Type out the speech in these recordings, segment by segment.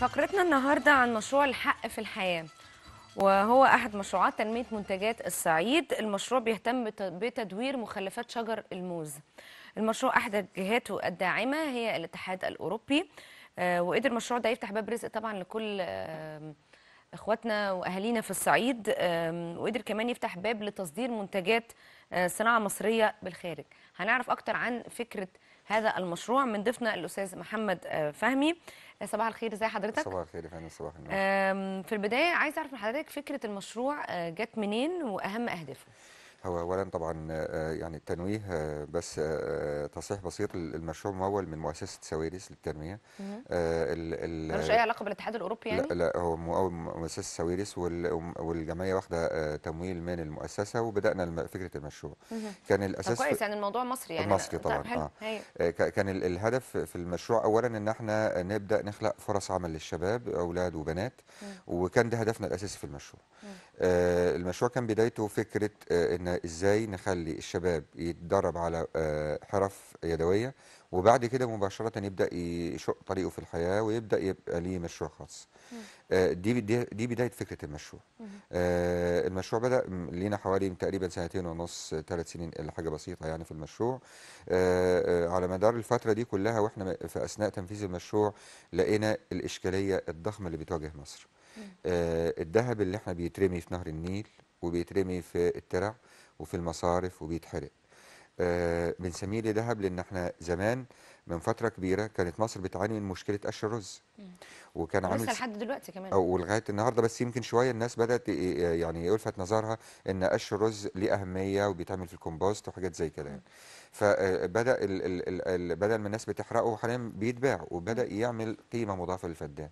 فقرتنا النهارده عن مشروع الحق في الحياه وهو احد مشروعات تنميه منتجات الصعيد المشروع بيهتم بتدوير مخلفات شجر الموز المشروع احد جهاته الداعمه هي الاتحاد الاوروبي آه، وقدر المشروع ده يفتح باب رزق طبعا لكل اخواتنا واهالينا في الصعيد وقدر كمان يفتح باب لتصدير منتجات آه، صناعه مصريه بالخارج هنعرف اكتر عن فكره هذا المشروع من ضيفنا الاستاذ محمد آه، فهمي صباح الخير ازي حضرتك صباح الخير يا فندم صباح النور في البدايه عايز اعرف من حضرتك فكره المشروع آه، جت منين واهم اهدافه هو اولا طبعا آه، يعني التنويه آه، بس آه، تصحيح بسيط المشروع ممول من مؤسسه سويرس للتنميه ملوش اي علاقه بالاتحاد الاوروبي يعني لا, لا هو مؤول مؤسسه سويرس والجمعيه واخده تمويل من المؤسسه وبدانا فكره المشروع كان الاساس كويس يعني الموضوع مصري يعني مصري طبعا آه. كان الهدف في المشروع اولا ان احنا نبدا نخلق فرص عمل للشباب اولاد وبنات وكان ده هدفنا الاساسي في المشروع آه، المشروع كان بدايته فكرة آه، ان ازاي نخلي الشباب يتدرب على آه، حرف يدوية وبعد كده مباشرة يبدأ يشق طريقه في الحياة ويبدأ يبقى ليه مشروع خاص دي, دي, بداية فكرة المشروع المشروع بدأ لينا حوالي تقريبا سنتين ونص ثلاث سنين حاجة بسيطة يعني في المشروع على مدار الفترة دي كلها وإحنا في أثناء تنفيذ المشروع لقينا الإشكالية الضخمة اللي بتواجه مصر آه، الذهب اللي احنا بيترمي في نهر النيل وبيترمي في الترع وفي المصارف وبيتحرق آه، بنسميه ليه ذهب لان احنا زمان من فتره كبيره كانت مصر بتعاني من مشكله قش الرز وكان عامل لسه لحد دلوقتي كمان او لغايه النهارده بس يمكن شويه الناس بدات يعني يلفت نظرها ان قش الرز ليه اهميه وبيتعمل في الكومبوست وحاجات زي كده يعني فبدا آه، الـ الـ الـ بدل ما الناس بتحرقه حاليا بيتباع وبدا يعمل قيمه مضافه للفدان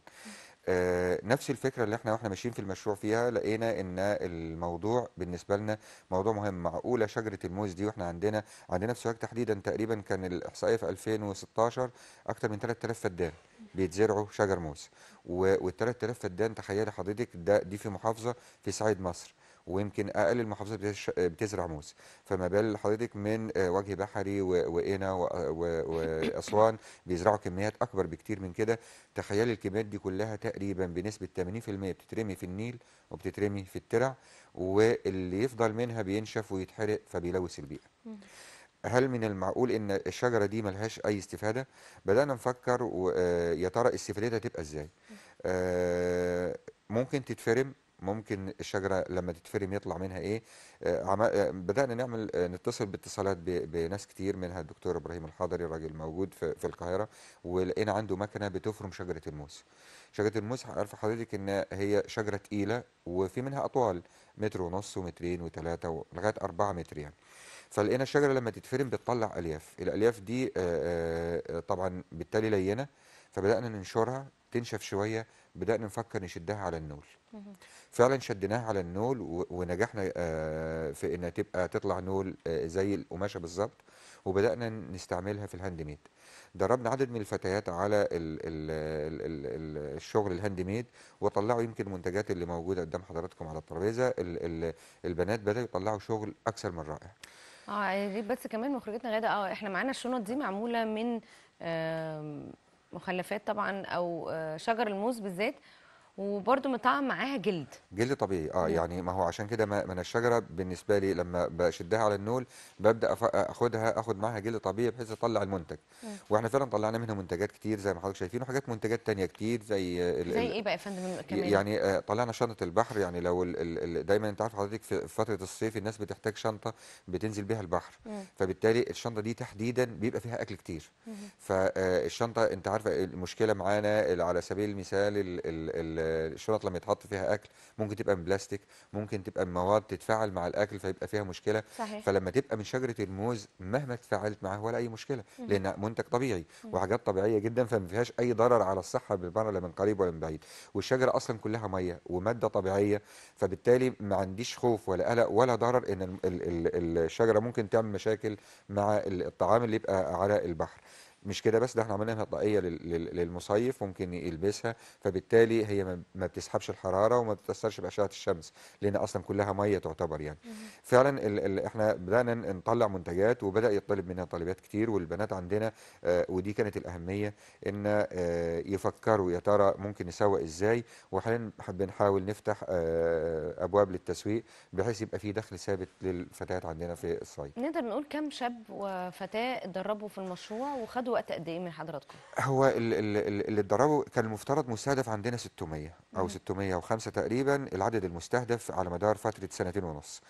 آه، نفس الفكره اللي احنا واحنا ماشيين في المشروع فيها لقينا ان الموضوع بالنسبه لنا موضوع مهم معقوله شجره الموز دي واحنا عندنا عندنا في سوهاج تحديدا تقريبا كان الاحصائيه في 2016 اكتر من 3000 فدان بيتزرعوا شجر موز وال 3000 فدان تخيلي حضرتك ده دي في محافظه في صعيد مصر ويمكن اقل المحافظات بتزرع موز فما بال حضرتك من آه، وجه بحري وقنا واسوان بيزرعوا كميات اكبر بكتير من كده تخيلي الكميات دي كلها تقريبا بنسبه 80% بتترمي في النيل وبتترمي في الترع واللي يفضل منها بينشف ويتحرق فبيلوث البيئه هل من المعقول ان الشجره دي ملهاش اي استفاده بدانا نفكر آه، يا ترى استفادتها تبقى ازاي آه، ممكن تتفرم ممكن الشجره لما تتفرم يطلع منها ايه آه، آه، بدانا نعمل آه، نتصل باتصالات بناس كتير منها الدكتور ابراهيم الحضري راجل موجود في, القاهره ولقينا عنده مكنه بتفرم شجره الموس شجره الموس عارف حضرتك ان هي شجره تقيله وفي منها اطوال متر ونص ومترين وثلاثه لغايه أربعة متر يعني فلقينا الشجره لما تتفرم بتطلع الياف الالياف دي طبعا بالتالي لينه فبدانا ننشرها تنشف شويه بدانا نفكر نشدها على النول فعلا شدناها على النول ونجحنا آه، في انها تبقى تطلع نول آه، زي القماشه بالظبط وبدانا نستعملها في الهاند ميد دربنا عدد من الفتيات على الـ الـ الـ الـ الشغل الهاند ميد وطلعوا يمكن المنتجات اللي موجوده قدام حضراتكم على الترابيزه البنات بداوا يطلعوا شغل اكثر من رائع اه يا ريت بس كمان مخرجتنا غاده اه احنا معانا الشنط دي معموله من مخلفات طبعا او آه، شجر الموز بالذات وبرده مطعم معاها جلد جلد طبيعي اه يعني ما هو عشان كده ما انا الشجره بالنسبه لي لما بشدها على النول ببدا اخدها اخد معاها جلد طبيعي بحيث اطلع المنتج مم. واحنا فعلا طلعنا منها منتجات كتير زي ما حضرتك شايفين وحاجات منتجات تانية كتير زي زي ايه بقى يا فندم كمان يعني آه، طلعنا شنطه البحر يعني لو الـ الـ دايما انت عارف حضرتك في فتره الصيف الناس بتحتاج شنطه بتنزل بيها البحر مم. فبالتالي الشنطه دي تحديدا بيبقى فيها اكل كتير مم. فالشنطه آه، انت عارفه المشكله معانا على سبيل المثال الـ الـ الـ الشرط لما يتحط فيها اكل ممكن تبقى من بلاستيك ممكن تبقى من مواد تتفاعل مع الاكل فيبقى فيها مشكله صحيح. فلما تبقى من شجره الموز مهما تفاعلت معاه ولا اي مشكله لان منتج طبيعي وحاجات طبيعيه جدا فما فيهاش اي ضرر على الصحه بالبره لا من قريب ولا من بعيد والشجره اصلا كلها ميه وماده طبيعيه فبالتالي ما عنديش خوف ولا قلق ولا ضرر ان الشجره ممكن تعمل مشاكل مع الطعام اللي يبقى على البحر مش كده بس ده احنا عملناها طاقيه للمصيف ممكن يلبسها فبالتالي هي ما بتسحبش الحراره وما بتتاثرش باشعه الشمس لان اصلا كلها ميه تعتبر يعني فعلا ال ال احنا بدانا نطلع منتجات وبدا يطلب منها طالبات كتير والبنات عندنا آه ودي كانت الاهميه ان آه يفكروا يا ترى ممكن نسوق ازاي وحاليا بنحاول نفتح آه ابواب للتسويق بحيث يبقى في دخل ثابت للفتيات عندنا في الصيف نقدر نقول كم شاب وفتاه اتدربوا في المشروع وخدوا خدوا وقت قد ايه من حضراتكم هو اللي اتدربوا كان المفترض مستهدف عندنا 600 او مم. 605 تقريبا العدد المستهدف على مدار فتره سنتين ونص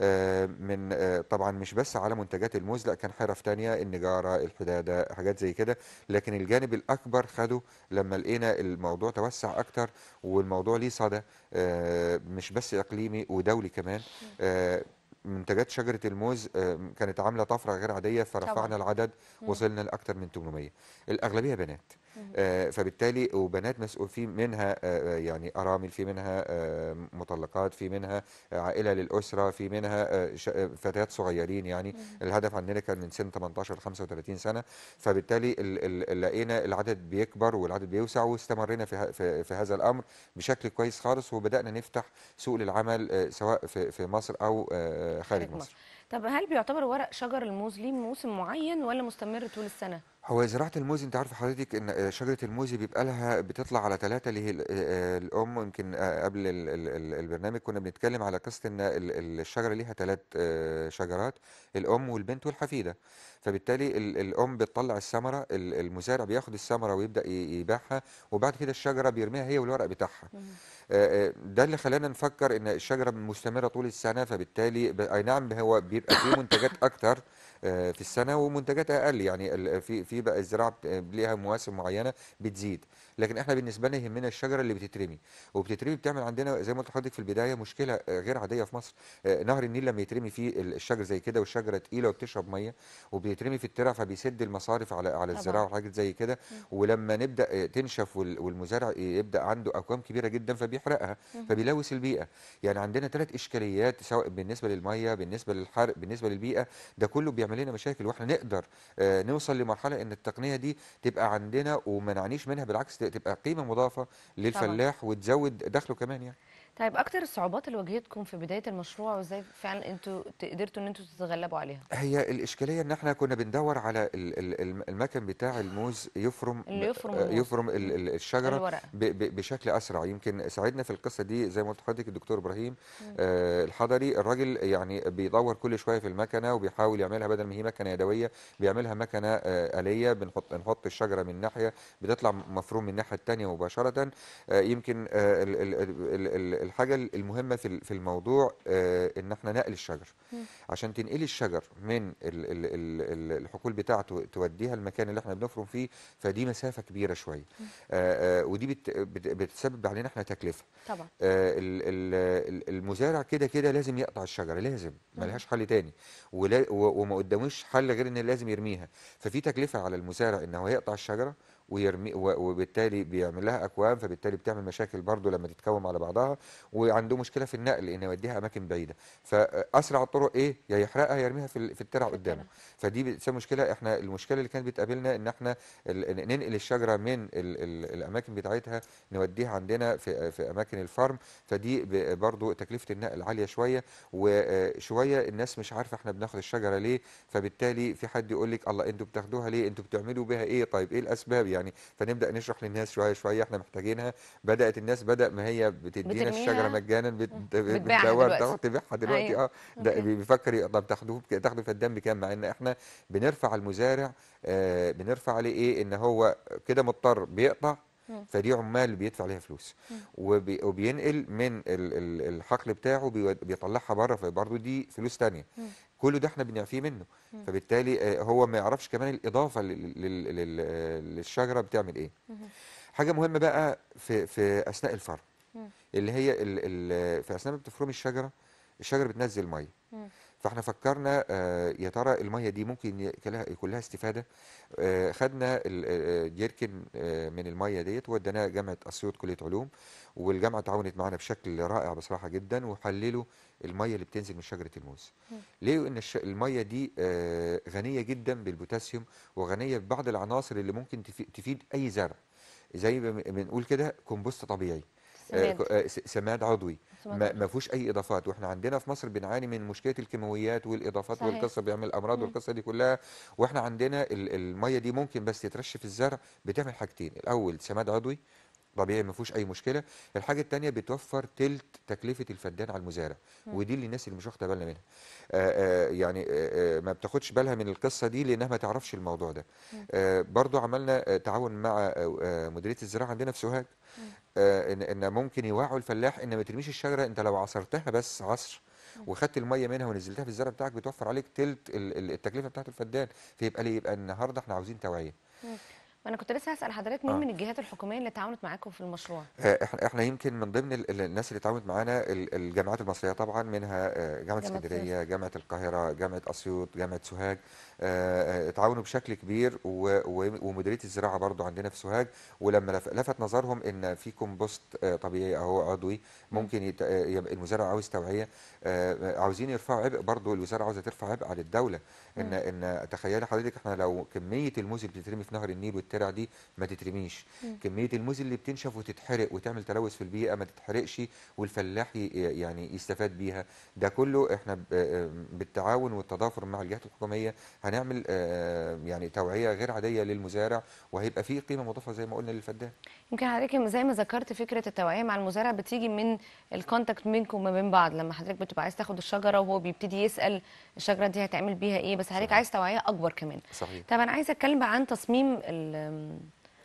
آه من آه طبعا مش بس على منتجات الموز لا كان حرف ثانيه النجاره الحداده حاجات زي كده لكن الجانب الاكبر خده لما لقينا الموضوع توسع اكتر والموضوع ليه صدى آه مش بس اقليمي ودولي كمان آه منتجات شجره الموز آه، كانت عامله طفره غير عاديه فرفعنا العدد وصلنا لاكثر من 800 الاغلبيه بنات آه، فبالتالي وبنات مسؤول في منها آه، آه، يعني ارامل في منها مطلقات في منها عائله للاسره في منها فتيات صغيرين يعني الهدف عندنا كان من سن 18 ل 35 سنه فبالتالي لقينا العدد بيكبر والعدد بيوسع واستمرينا في في هذا الامر بشكل كويس خالص وبدانا نفتح سوق للعمل سواء في مصر او خارج مصر. مصر. طب هل بيعتبر ورق شجر الموز ليه موسم معين ولا مستمر طول السنه؟ هو زراعة الموز انت عارفة حضرتك ان آه، شجرة الموز بيبقى لها بتطلع على ثلاثة اللي هي آه، آه، الام يمكن قبل البرنامج كنا بنتكلم على قصة ان الشجرة ليها ثلاث شجرات الام والبنت والحفيدة فبالتالي الام بتطلع الثمرة المزارع بياخد الثمرة ويبدأ يبيعها وبعد كده الشجرة بيرميها هي والورق بتاعها ده اللي خلانا نفكر ان الشجره مستمره طول السنه فبالتالي اي نعم هو بيبقى فيه منتجات اكتر آه، في السنه ومنتجات اقل يعني في في بقى الزراعه ليها مواسم معينه بتزيد لكن احنا بالنسبه لنا يهمنا الشجره اللي بتترمي وبتترمي بتعمل عندنا زي ما قلت لحضرتك في البدايه مشكله آه، غير عاديه في مصر آه، نهر النيل لما يترمي فيه الشجر زي كده والشجره تقيله وبتشرب ميه وبيترمي في الترع فبيسد المصارف على على الزراعه وحاجات زي كده ولما نبدا تنشف والمزارع يبدا عنده اكوام كبيره جدا فبيحرقها فبيلوث البيئه يعني عندنا ثلاث اشكاليات سواء بالنسبه للميه بالنسبه للحرق بالنسبه للبيئه ده كله بيعمل بيعمل لنا مشاكل واحنا نقدر آه، نوصل لمرحله ان التقنيه دي تبقى عندنا وما نعانيش منها بالعكس تبقى قيمه مضافه للفلاح طبعا. وتزود دخله كمان يعني طيب اكتر الصعوبات اللي واجهتكم في بدايه المشروع وازاي فعلا انتوا قدرتوا ان انتوا تتغلبوا عليها هي الاشكاليه ان احنا كنا بندور على المكن بتاع الموز يفرم اللي يفرم, آه، الموز. يفرم الشجره بشكل اسرع يمكن ساعدنا في القصه دي زي ما قلت لحضرتك الدكتور ابراهيم آه الحضري الراجل يعني بيدور كل شويه في المكنه وبيحاول يعملها بدل ما هي مكنه يدويه بيعملها مكنه آه اليه بنحط نحط الشجره من ناحيه بتطلع مفروم من الناحيه الثانيه مباشره آه يمكن آه الـ الـ الـ الـ الحاجه المهمه في في الموضوع آه، ان احنا نقل الشجر عشان تنقلي الشجر من الحقول بتاعته توديها المكان اللي احنا بنفرم فيه فدي مسافه كبيره شويه آه، آه، ودي بتسبب علينا احنا تكلفه طبعا المزارع كده كده لازم يقطع الشجره لازم ملهاش حل تاني وما قداموش حل غير ان لازم يرميها ففي تكلفه على المزارع ان هو يقطع الشجره ويرمي وبالتالي بيعمل لها اكوام فبالتالي بتعمل مشاكل برضه لما تتكوم على بعضها وعنده مشكله في النقل ان يوديها اماكن بعيده فاسرع الطرق ايه يا يحرقها يا يرميها في الترع قدامه فدي بتسبب مشكله احنا المشكله اللي كانت بتقابلنا ان احنا ننقل الشجره من الـ الـ الاماكن بتاعتها نوديها عندنا في في اماكن الفرم فدي برضه تكلفه النقل عاليه شويه وشويه الناس مش عارفه احنا بناخد الشجره ليه فبالتالي في حد يقول لك الله انتوا بتاخدوها ليه انتوا بتعملوا بها ايه طيب ايه الاسباب يعني فنبدا نشرح للناس شويه شويه احنا محتاجينها بدات الناس بدا ما هي بتدينا الشجره مجانا بتدور تبيعها دلوقتي أيوة. اه ده بيفكر طب تاخدوه تاخدوا فدان بكام مع ان احنا بنرفع المزارع آه بنرفع عليه ايه ان هو كده مضطر بيقطع فدي عمال بيدفع عليها فلوس وبي وبينقل من الحقل بتاعه بيطلعها بره فبرضه دي فلوس تانية كله ده احنا بنعفيه منه فبالتالي آه، هو ما يعرفش كمان الاضافه للشجره بتعمل ايه حاجه مهمه بقى في في اثناء الفرم اللي هي ال ال في اثناء ما بتفرمي الشجره الشجره بتنزل ميه فاحنا فكرنا آه، يا ترى الميه دي ممكن يكون لها استفاده آه، خدنا الجيركن آه، من الميه ديت وديناها جامعه اسيوط كليه علوم والجامعه تعاونت معانا بشكل رائع بصراحه جدا وحللوا الميه اللي بتنزل من شجره الموز ليه ان الميه دي غنيه جدا بالبوتاسيوم وغنيه ببعض العناصر اللي ممكن تفيد اي زرع زي ما بنقول كده كومبوست طبيعي آه، سماد, آه، عضوي ما فيهوش اي اضافات واحنا عندنا في مصر بنعاني من مشكله الكيماويات والاضافات صحيح. والقصه بيعمل امراض والقصه دي كلها واحنا عندنا الميه دي ممكن بس تترش في الزرع بتعمل حاجتين الاول سماد عضوي طبيعي ما فيهوش اي مشكله الحاجه الثانيه بتوفر تلت تكلفه الفدان على المزارع ودي اللي الناس اللي مش واخده بالنا منها آآ آه، يعني آآ ما بتاخدش بالها من القصه دي لانها ما تعرفش الموضوع ده برضو عملنا تعاون مع مديريه الزراعه عندنا في سوهاج آه، ان ان ممكن يوعوا الفلاح ان ما ترميش الشجره انت لو عصرتها بس عصر وخدت الميه منها ونزلتها في الزرع بتاعك بتوفر عليك تلت التكلفه بتاعت الفدان فيبقى ليه يبقى النهارده احنا عاوزين توعيه ما انا كنت لسه هسال حضرتك مين آه. من الجهات الحكوميه اللي تعاونت معاكم في المشروع آه، احنا احنا يمكن من ضمن الناس اللي تعاونت معانا الجامعات المصريه طبعا منها آه، جامعه اسكندريه جامعه القاهره جامعه اسيوط جامعه سوهاج آه، آه، اتعاونوا بشكل كبير ومديريه الزراعه برضو عندنا في سوهاج ولما لفت نظرهم ان في كومبوست آه، طبيعي او عضوي ممكن المزارع عاوز توعيه عاوزين يرفعوا عبء برضو الوزاره عاوزه ترفع عبء على الدوله ان ان تخيلي حضرتك احنا لو كميه الموز اللي بتترمي في نهر النيل والترع دي ما تترميش كميه الموز اللي بتنشف وتتحرق وتعمل تلوث في البيئه ما تتحرقش والفلاح يعني يستفاد بيها ده كله احنا بالتعاون والتضافر مع الجهات الحكوميه هنعمل آه، يعني توعيه غير عاديه للمزارع وهيبقى فيه قيمه مضافه زي ما قلنا للفدان يمكن حضرتك زي ما ذكرت فكره التوعيه مع المزارع بتيجي من الكونتاكت منكم ما بين بعض لما حضرتك بتبقى عايز تاخد الشجره وهو بيبتدي يسال الشجره دي هتعمل بيها ايه بس حضرتك عايز توعيه اكبر كمان صحيح طب انا عايزه اتكلم بقى عن تصميم ال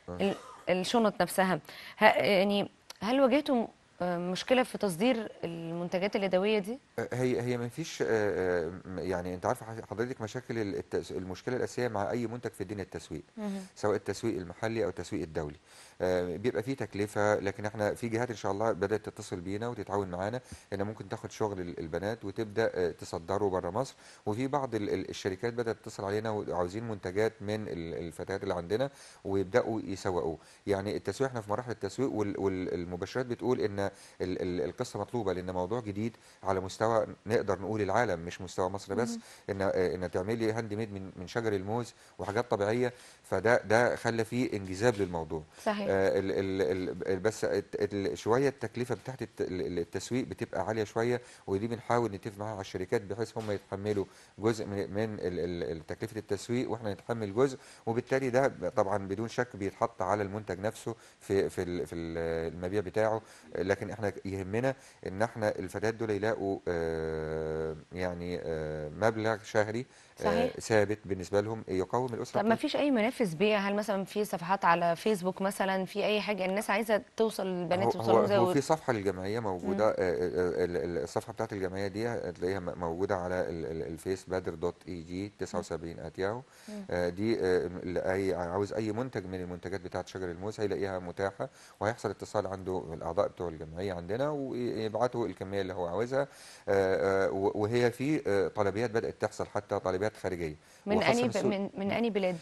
آه. ال الشنط نفسها يعني هل واجهتم مشكله في تصدير المنتجات اليدويه دي آه، هي هي ما فيش آه، آه، يعني انت عارفه حضرتك مشاكل المشكله الاساسيه مع اي منتج في الدنيا التسويق سواء التسويق المحلي او التسويق الدولي بيبقى فيه تكلفه لكن احنا في جهات ان شاء الله بدات تتصل بينا وتتعاون معانا ان ممكن تاخد شغل البنات وتبدا تصدره بره مصر وفي بعض الشركات بدات تتصل علينا وعاوزين منتجات من الفتيات اللي عندنا ويبداوا يسوقوه يعني التسويق احنا في مراحل التسويق والمباشرات بتقول ان القصه مطلوبه لان موضوع جديد على مستوى نقدر نقول العالم مش مستوى مصر بس ان ان تعملي هاند ميد من من شجر الموز وحاجات طبيعيه فده ده خلى فيه انجذاب للموضوع صحيح آه ال ال ال بس شويه التكلفه بتاعت التسويق بتبقى عاليه شويه ودي بنحاول نتفق معاها على الشركات بحيث هم يتحملوا جزء من تكلفه التسويق واحنا نتحمل جزء وبالتالي ده طبعا بدون شك بيتحط على المنتج نفسه في في في المبيع بتاعه لكن لكن احنا يهمنا ان احنا الفتيات دول يلاقوا آه، يعني آه، مبلغ شهري آه، صحيح. ثابت بالنسبه لهم يقوم الاسره طب ما فيش اي منافس بيع هل مثلا في صفحات على فيسبوك مثلا في اي حاجه الناس عايزه توصل البنات توصل زي هو في صفحه للجمعيه موجوده الصفحه بتاعت الجمعيه دي هتلاقيها موجوده على الفيس بدر دوت اي جي 79 اتياو دي اي عاوز اي منتج من المنتجات بتاعت شجر الموز هيلاقيها متاحه وهيحصل اتصال عنده الاعضاء بتوع الجمعيه هي عندنا ويبعته الكميه اللي هو عاوزها آه، آه، وهي في آه، طلبيات بدات تحصل حتى طلبيات خارجيه من اني من, اني بلاد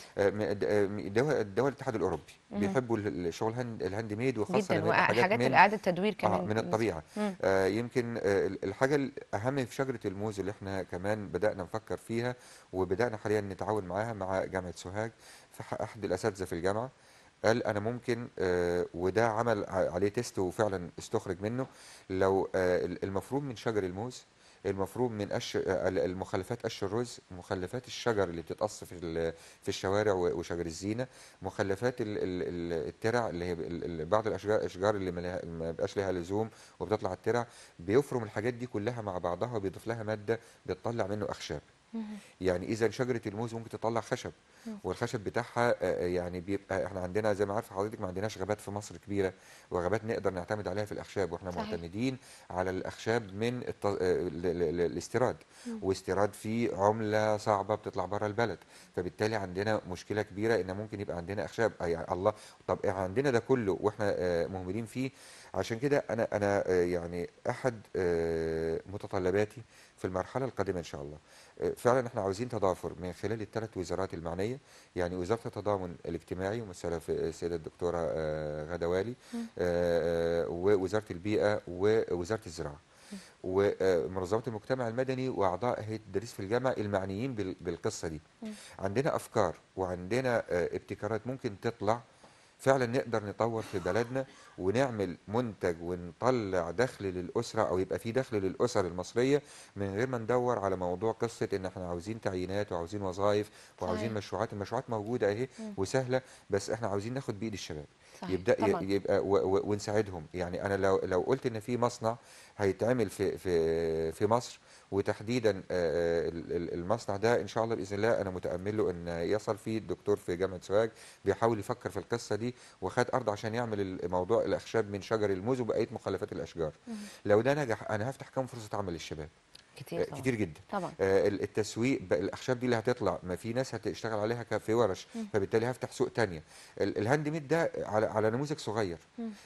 دول, دول الاتحاد الاوروبي مم. بيحبوا الشغل الهاند ميد وخاصه جدا وحاجات اعاده التدوير كمان آه من الطبيعه آه يمكن الحاجه الاهم في شجره الموز اللي احنا كمان بدانا نفكر فيها وبدانا حاليا نتعاون معاها مع جامعه سوهاج في احد الاساتذه في الجامعه قال انا ممكن آه، وده عمل عليه تيست وفعلا استخرج منه لو آه، المفروم من شجر الموز المفروض من قش آه، المخلفات قش الرز مخلفات الشجر اللي بتتقص في في الشوارع وشجر الزينه مخلفات الترع اللي هي بعض الاشجار الاشجار اللي ما بقاش لها لزوم وبتطلع الترع بيفرم الحاجات دي كلها مع بعضها وبيضيف لها ماده بتطلع منه اخشاب يعني اذا شجره الموز ممكن تطلع خشب والخشب بتاعها آه، آه، يعني بيبقى احنا عندنا زي ما عارف حضرتك ما عندناش غابات في مصر كبيره وغابات نقدر نعتمد عليها في الاخشاب واحنا صحيح. معتمدين على الاخشاب من الت... آه، الاستيراد واستيراد في عمله صعبه بتطلع بره البلد فبالتالي عندنا مشكله كبيره ان ممكن يبقى عندنا اخشاب يعني الله طب عندنا ده كله واحنا مهملين فيه عشان كده انا انا يعني احد متطلباتي في المرحله القادمه ان شاء الله آه، فعلا احنا عاوزين تضافر من خلال الثلاث وزارات المعنيه يعني وزاره التضامن الاجتماعي ومسألة في السيده آه، الدكتوره آه، غدوالي والي ووزاره البيئه ووزاره الزراعه ومنظمه المجتمع المدني واعضاء هيئه التدريس في الجامعه المعنيين بالقصه دي عندنا أفكار وعندنا ابتكارات ممكن تطلع فعلا نقدر نطور في بلدنا ونعمل منتج ونطلع دخل للأسرة أو يبقى في دخل للأسر المصرية من غير ما ندور على موضوع قصة إن إحنا عاوزين تعيينات وعاوزين وظائف وعاوزين صحيح. مشروعات المشروعات موجودة أهي وسهلة بس إحنا عاوزين ناخد بإيد الشباب صحيح. يبدأ طبعا. يبقى و و ونساعدهم يعني أنا لو لو قلت إن في مصنع هيتعمل في في في مصر وتحديدا المصنع ده ان شاء الله باذن الله انا متامل له ان يصل فيه الدكتور في جامعه سواج بيحاول يفكر في القصه دي وخد ارض عشان يعمل الموضوع الاخشاب من شجر الموز وبقيه مخلفات الاشجار لو ده نجح انا هفتح كم فرصه عمل للشباب كتير آه، طبعا. كتير جدا طبعا. آه التسويق الاخشاب دي اللي هتطلع ما في ناس هتشتغل عليها في ورش فبالتالي هفتح سوق ثانيه الهاند ميد ده على على نموذج صغير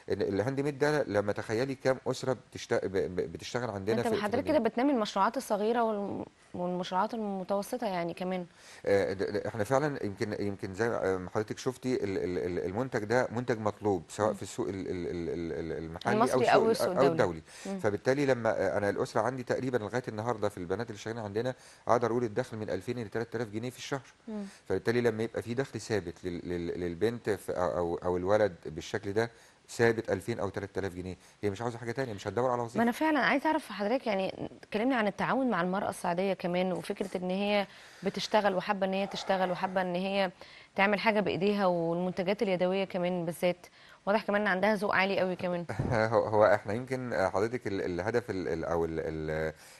الهاند ميد ده لما تخيلي كام اسره بتشتغل بتشتغل عندنا انت حضرتك كده بتنمي المشروعات الصغيره وال... والمشروعات المتوسطه يعني كمان آه احنا فعلا يمكن يمكن زي ما حضرتك شفتي المنتج ده منتج مطلوب سواء في السوق المحلي او السوق الدولي, أو الدولي. فبالتالي لما آه، انا الاسره عندي تقريبا لغايه النهارده في البنات اللي شغالين عندنا اقدر اقول الدخل من 2000 ل 3000 جنيه في الشهر فبالتالي لما يبقى في دخل ثابت للبنت او او الولد بالشكل ده ثابت 2000 او 3000 جنيه هي مش عاوزه حاجه ثانيه مش هتدور على وظيفه ما انا فعلا عايز اعرف حضرتك يعني كلمني عن التعاون مع المراه السعوديه كمان وفكره ان هي بتشتغل وحابه ان هي تشتغل وحابه ان هي تعمل حاجه بايديها والمنتجات اليدويه كمان بالذات واضح كمان عندها ذوق عالي قوي كمان هو احنا يمكن حضرتك الهدف او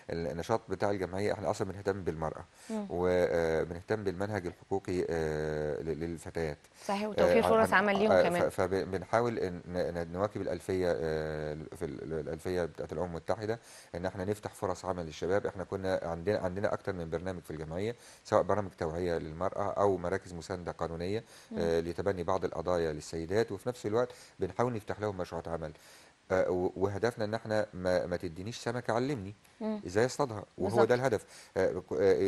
النشاط بتاع الجمعيه احنا اصلا بنهتم بالمراه وبنهتم آه، بالمنهج الحقوقي آه، للفتيات صحيح آه، وتوفير فرص عمل ليهم كمان فبنحاول نواكب الالفيه في الالفيه بتاعت الامم المتحده ان احنا نفتح فرص عمل للشباب احنا كنا عندنا عندنا اكثر من برنامج في الجمعيه سواء برامج توعيه للمراه او مراكز مسانده قانونيه لتبني بعض القضايا للسيدات وفي نفس الوقت بنحاول نفتح لهم مشروعات عمل آه، وهدفنا ان احنا ما, ما تدينيش سمكه علمني ازاي يصطادها وهو ده الهدف آه، آه،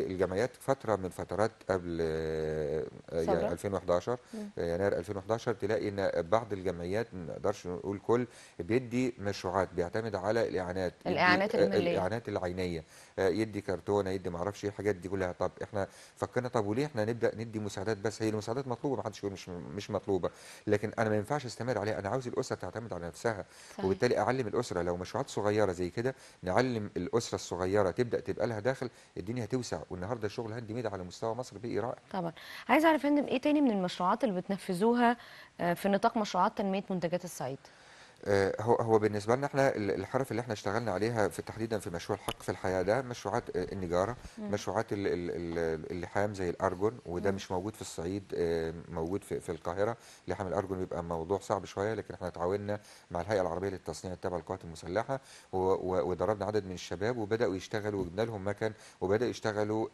الجمعيات فتره من فترات قبل آه، يعني 2011 يناير 2011 تلاقي ان بعض الجمعيات ما نقدرش نقول كل بيدي مشروعات بيعتمد على الاعانات الاعانات الماليه الاعانات العينيه يدي كرتونه يدي ما اعرفش ايه الحاجات دي كلها طب احنا فكرنا طب وليه احنا نبدا ندي مساعدات بس هي المساعدات مطلوبه ما حدش يقول مش مش مطلوبه لكن انا ما ينفعش استمر عليها انا عاوز الاسره تعتمد على نفسها صحيح. وبالتالي اعلم الاسره لو مشروعات صغيره زي كده نعلم الاسره الاسره الصغيره تبدا تبقى لها داخل الدنيا هتوسع والنهارده الشغل هاند ميد على مستوى مصر بقي رائع طبعا عايز اعرف يا فندم ايه تاني من المشروعات اللي بتنفذوها آه، في نطاق مشروعات تنميه منتجات الصعيد آه، هو هو بالنسبه لنا احنا الحرف اللي احنا اشتغلنا عليها في تحديدا في مشروع الحق في الحياه ده مشروعات آه، النجاره مم. مشروعات اللحام زي الارجون وده مم. مش موجود في الصعيد آه، موجود في, القاهره لحام الارجون بيبقى موضوع صعب شويه لكن احنا تعاوننا مع الهيئه العربيه للتصنيع التابعه للقوات المسلحه وضربنا عدد من الشباب وبداوا يشتغلوا وجبنا لهم مكن وبداوا يشتغلوا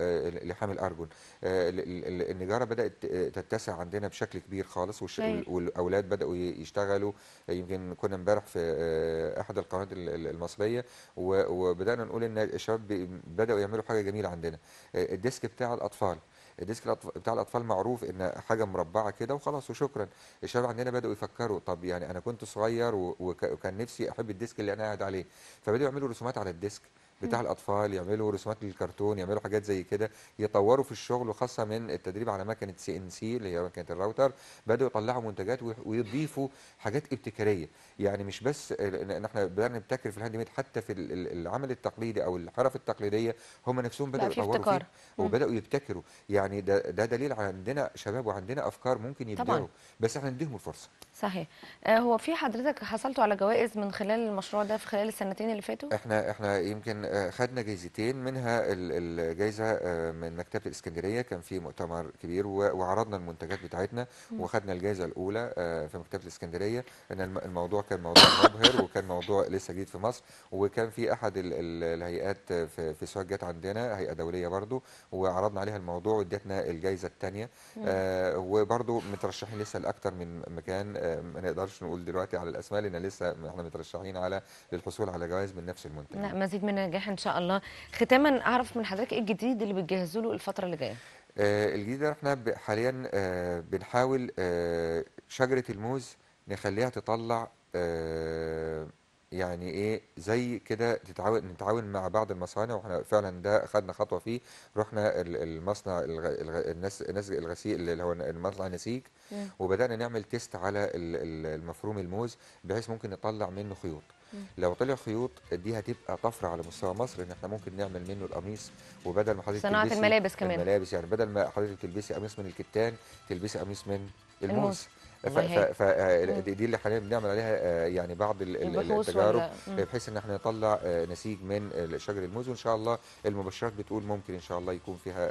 لحام الارجون النجاره بدات تتسع عندنا بشكل كبير خالص أيوة. والاولاد بداوا يشتغلوا يمكن كنا امبارح في آه، احد القنوات المصريه وبدانا نقول ان الشباب بداوا يعملوا حاجه جميله عندنا آه، الديسك بتاع الاطفال الديسك بتاع الاطفال معروف ان حاجه مربعه كده وخلاص وشكرا الشباب عندنا بداوا يفكروا طب يعني انا كنت صغير وكان نفسي احب الديسك اللي انا قاعد عليه فبداوا يعملوا رسومات على الديسك بتاع الاطفال يعملوا رسومات للكرتون يعملوا حاجات زي كده يطوروا في الشغل وخاصه من التدريب على مكنه سي ان سي اللي هي مكنه الراوتر بداوا يطلعوا منتجات ويضيفوا حاجات ابتكاريه يعني مش بس ان احنا بدانا نبتكر في الهاند ميد حتى في العمل التقليدي او الحرف التقليديه هم نفسهم بداوا يطوروا فيه وبداوا يبتكروا يعني ده, ده دليل عندنا شباب وعندنا افكار ممكن يبدعوا بس احنا نديهم الفرصه صحيح آه، هو في حضرتك حصلتوا على جوائز من خلال المشروع ده في خلال السنتين اللي فاتوا احنا احنا يمكن خدنا جايزتين منها الجايزه آه، من مكتبه الاسكندريه كان في مؤتمر كبير وعرضنا المنتجات بتاعتنا وخدنا الجايزه الاولى آه، في مكتبه الاسكندريه ان الموضوع كان موضوع مبهر وكان موضوع لسه جديد في مصر وكان في احد الهيئات في سواد جت عندنا هيئه دوليه برضو وعرضنا عليها الموضوع وادتنا الجايزه الثانيه آه، وبرضو مترشحين لسه لاكثر من مكان ما نقدرش نقول دلوقتي على الاسماء لان لسه احنا مترشحين على للحصول على جوائز من نفس المنتج. لا مزيد من نجاح ان شاء الله ختاما اعرف من حضرتك ايه الجديد اللي بتجهزوا له الفتره اللي جايه آه الجديد احنا حاليا آه بنحاول آه شجره الموز نخليها تطلع آه يعني ايه زي كده تتعاون نتعاون مع بعض المصانع واحنا فعلا ده خدنا خطوه فيه رحنا المصنع الغ... الغ... الناس الناس الغسيل اللي هو المصنع النسيج إيه. وبدانا نعمل تيست على المفروم الموز بحيث ممكن نطلع منه خيوط إيه. لو طلع خيوط دي هتبقى طفره على مستوى مصر ان احنا ممكن نعمل منه القميص وبدل ما حضرتك صناعه الملابس كمان الملابس يعني بدل ما حضرتك تلبسي قميص من الكتان تلبسي قميص من الموز, الموز. فدي آه، اللي حاليا بنعمل عليها آه، يعني بعض التجارب آه، بحيث ان احنا نطلع نسيج من شجر الموز وان شاء الله المبشرات بتقول ممكن ان شاء الله يكون فيها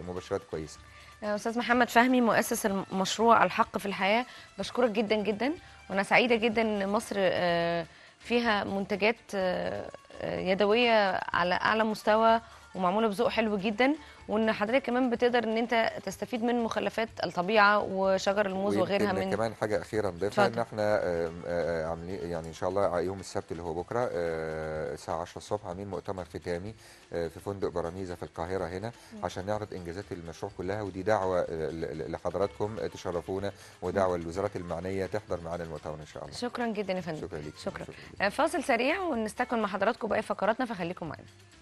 مبشرات كويسه استاذ محمد فهمي مؤسس المشروع الحق في الحياه بشكرك جدا جدا وانا سعيده جدا ان مصر فيها منتجات يدويه على اعلى مستوى ومعموله بذوق حلو جدا وان حضرتك كمان بتقدر ان انت تستفيد من مخلفات الطبيعه وشجر الموز وغيرها من كمان حاجه اخيره نضيفها ان احنا عاملين يعني ان شاء الله يوم السبت اللي هو بكره آه، الساعه 10 الصبح عاملين مؤتمر ختامي آه، في فندق براميزه في القاهره هنا عشان نعرض انجازات المشروع كلها ودي دعوه لحضراتكم تشرفونا ودعوه للوزارات المعنيه تحضر معانا المؤتمر ان شاء الله شكرا جدا يا فندم شكرا ليك شكرا, شكرا. فاصل سريع ونستكمل مع حضراتكم باقي فقراتنا فخليكم معانا